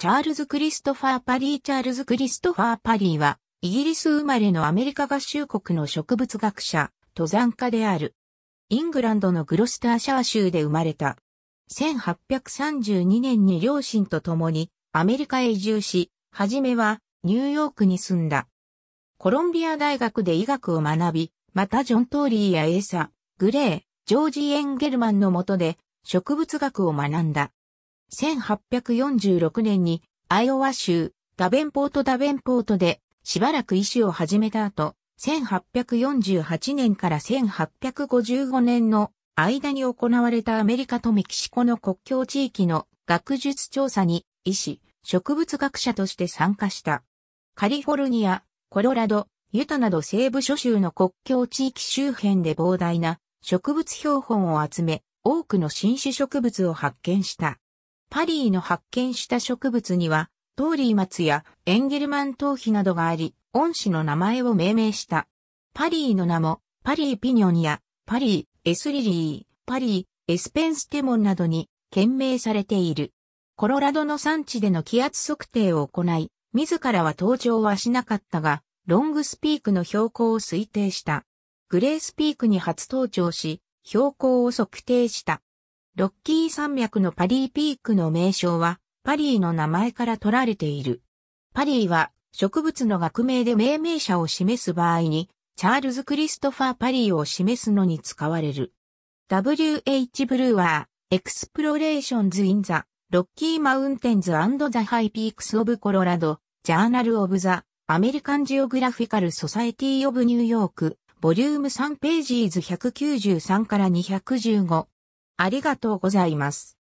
チャールズ・クリストファー・パリーチャールズ・クリストファー・パリーは、イギリス生まれのアメリカ合衆国の植物学者、登山家である。イングランドのグロスターシャー州で生まれた。1832年に両親と共にアメリカへ移住し、はじめはニューヨークに住んだ。コロンビア大学で医学を学び、またジョン・トーリーやエーサ、グレー、ジョージ・エンゲルマンの下で植物学を学んだ。1846年にアイオワ州ダベンポートダベンポートでしばらく医師を始めた後、1848年から1855年の間に行われたアメリカとメキシコの国境地域の学術調査に医師、植物学者として参加した。カリフォルニア、コロラド、ユタなど西部諸州の国境地域周辺で膨大な植物標本を集め、多くの新種植物を発見した。パリーの発見した植物には、トーリー松やエンゲルマン頭皮などがあり、恩師の名前を命名した。パリーの名も、パリーピニョンや、パリー、エスリリー、パリー、エスペンステモンなどに、懸名されている。コロラドの産地での気圧測定を行い、自らは登場はしなかったが、ロングスピークの標高を推定した。グレースピークに初登頂し、標高を測定した。ロッキー山脈のパリーピークの名称は、パリーの名前から取られている。パリーは、植物の学名で命名者を示す場合に、チャールズ・クリストファー・パリーを示すのに使われる。W.H. ブルーワー、エクスプロレーションズ・イン・ザ・ロッキー・マウンテンズ・アンド・ザ・ハイ・ピークス・オブ・コロラド、ジャーナル・オブ・ザ・アメリカン・ジオグラフィカル・ソサエティ・オブ・ニューヨーク、ボリューム3ページーズ193から215。ありがとうございます。